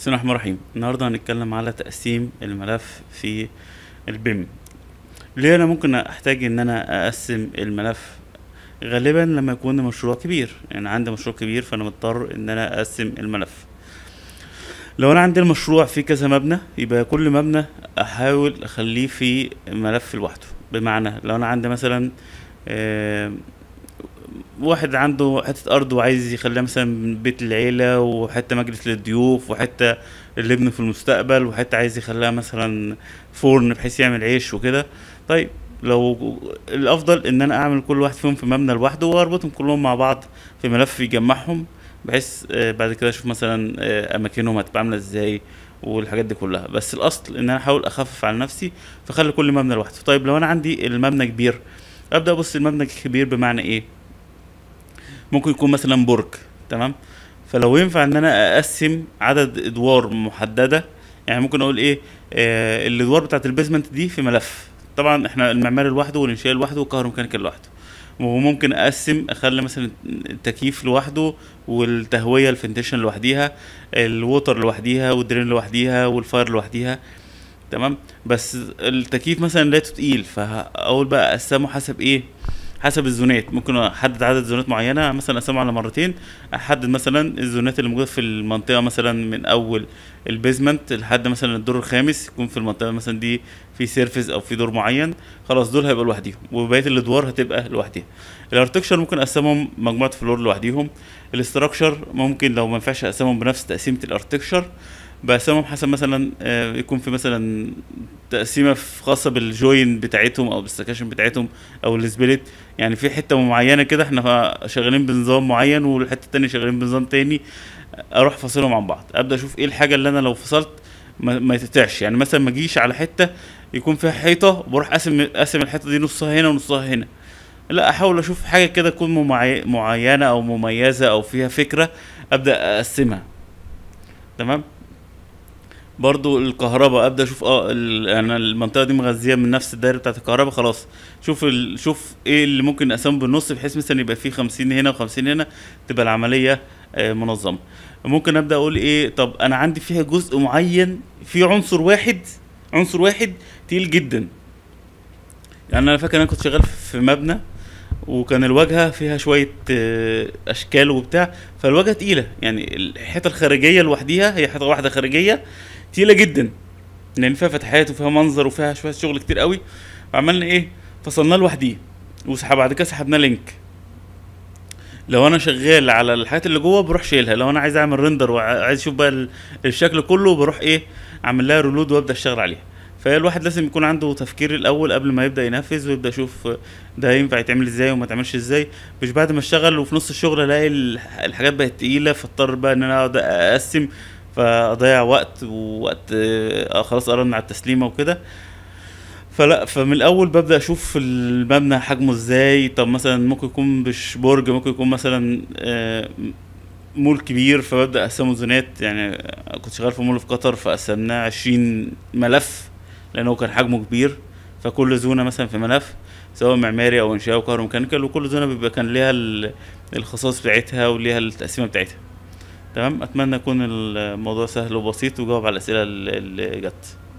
بسم الله الرحمن الرحيم النهارده هنتكلم على تقسيم الملف في البيم ليه انا ممكن احتاج ان انا اقسم الملف غالبا لما يكون مشروع كبير يعني عندي مشروع كبير فانا مضطر ان انا اقسم الملف لو انا عندي المشروع فيه كذا مبنى يبقى كل مبنى احاول اخليه في ملف لوحده بمعنى لو انا عندي مثلا آه واحد عنده حته ارض وعايز يخليها مثلا من بيت العيله وحته مجلس للضيوف وحته الابن في المستقبل وحته عايز يخليها مثلا فرن بحيث يعمل عيش وكده طيب لو الافضل ان انا اعمل كل واحد فيهم في مبنى لوحده واربطهم كلهم مع بعض في ملف يجمعهم بحيث آه، بعد كده اشوف مثلا آه، اماكنهم هتبقى عامله ازاي والحاجات دي كلها بس الاصل ان انا احاول اخفف على نفسي فخلي كل مبنى لوحده طيب لو انا عندي المبنى كبير ابدا ابص المبنى الكبير بمعنى ايه ممكن يكون مثلا برج تمام فلو ينفع ان انا اقسم عدد ادوار محدده يعني ممكن اقول ايه آه الادوار بتاعت البيزمنت دي في ملف طبعا احنا المعماري لوحده والانشاء لوحده والكهروميكانيكا لوحده وممكن اقسم اخلي مثلا التكييف لوحده والتهويه الفنتيشن لوحديها الووتر لوحديها والدرين لوحديها والفاير لوحديها تمام بس التكييف مثلا لقيته تقيل فاقول بقى اقسمه حسب ايه حسب الزونات ممكن احدد عدد زونات معينه مثلا اقسمه على مرتين احدد مثلا الزونات اللي موجوده في المنطقه مثلا من اول البيزمنت لحد مثلا الدور الخامس يكون في المنطقه مثلا دي في سيرفيس او في دور معين خلاص دول هيبقى لوحديهم وبقيه الادوار هتبقى لوحديها الارتكشر ممكن اقسمهم مجموعه فلور لوحديهم الاستراكشر ممكن لو ما ينفعش اقسمهم بنفس تقسيمه الارتكشر بقسمهم حسب مثلا آه، يكون في مثلا تقسيمه خاصه بالجوين بتاعتهم او بالسكاشن بتاعتهم او السبليت يعني في حته معينه كده احنا شغالين بنظام معين والحته التانية شغالين بنظام تاني اروح فاصلهم عن بعض ابدا اشوف ايه الحاجه اللي انا لو فصلت ما, يتقطعش يعني مثلا ما اجيش على حته يكون فيها حيطه وبروح قاسم قاسم الحته دي نصها هنا ونصها هنا لا احاول اشوف حاجه كده تكون معينه او مميزه او فيها فكره ابدا اقسمها تمام برضو الكهرباء ابدا اشوف اه انا يعني المنطقه دي مغذيه من نفس الدايره بتاعت الكهرباء خلاص شوف ال... شوف ايه اللي ممكن اقسمه بالنص بحيث مثلا يبقى فيه 50 هنا و50 هنا تبقى العمليه آه، منظمه ممكن ابدا اقول ايه طب انا عندي فيها جزء معين في عنصر واحد عنصر واحد تقيل جدا يعني انا فاكر انا كنت شغال في مبنى وكان الواجهه فيها شويه آه، اشكال وبتاع فالواجهه تقيله يعني الحيطه الخارجيه لوحديها هي حيطه واحده خارجيه تقيله جدا لان يعني فيها فتحات وفيها منظر وفيها شويه شغل كتير قوي فعملنا ايه فصلناه لوحديه وبعد كده سحبنا لينك لو انا شغال على الحاجات اللي جوه بروح شايلها لو انا عايز اعمل ريندر وعايز اشوف بقى الشكل كله بروح ايه اعمل لها رولود وابدا اشتغل عليها فالواحد لازم يكون عنده تفكير الاول قبل ما يبدا ينفذ ويبدا يشوف ده ينفع يتعمل ازاي وما تعملش ازاي مش بعد ما اشتغل وفي نص الشغل الاقي الحاجات بقت تقيله فاضطر بقى ان انا اقعد اقسم فاضيع وقت ووقت آه، خلاص قررنا على التسليمه وكده فلا فمن الاول ببدا اشوف المبنى حجمه ازاي طب مثلا ممكن يكون مش برج ممكن يكون مثلا آه، مول كبير فببدا اقسمه زونات يعني كنت شغال في مول في قطر فقسمناه عشرين ملف لانه كان حجمه كبير فكل زونه مثلا في ملف سواء معماري او انشائي او كهروميكانيكال وكل زونه بيبقى كان ليها الخصائص بتاعتها وليها التقسيمه بتاعتها تمام اتمنى يكون الموضوع سهل وبسيط وجاوب على الاسئله اللي جت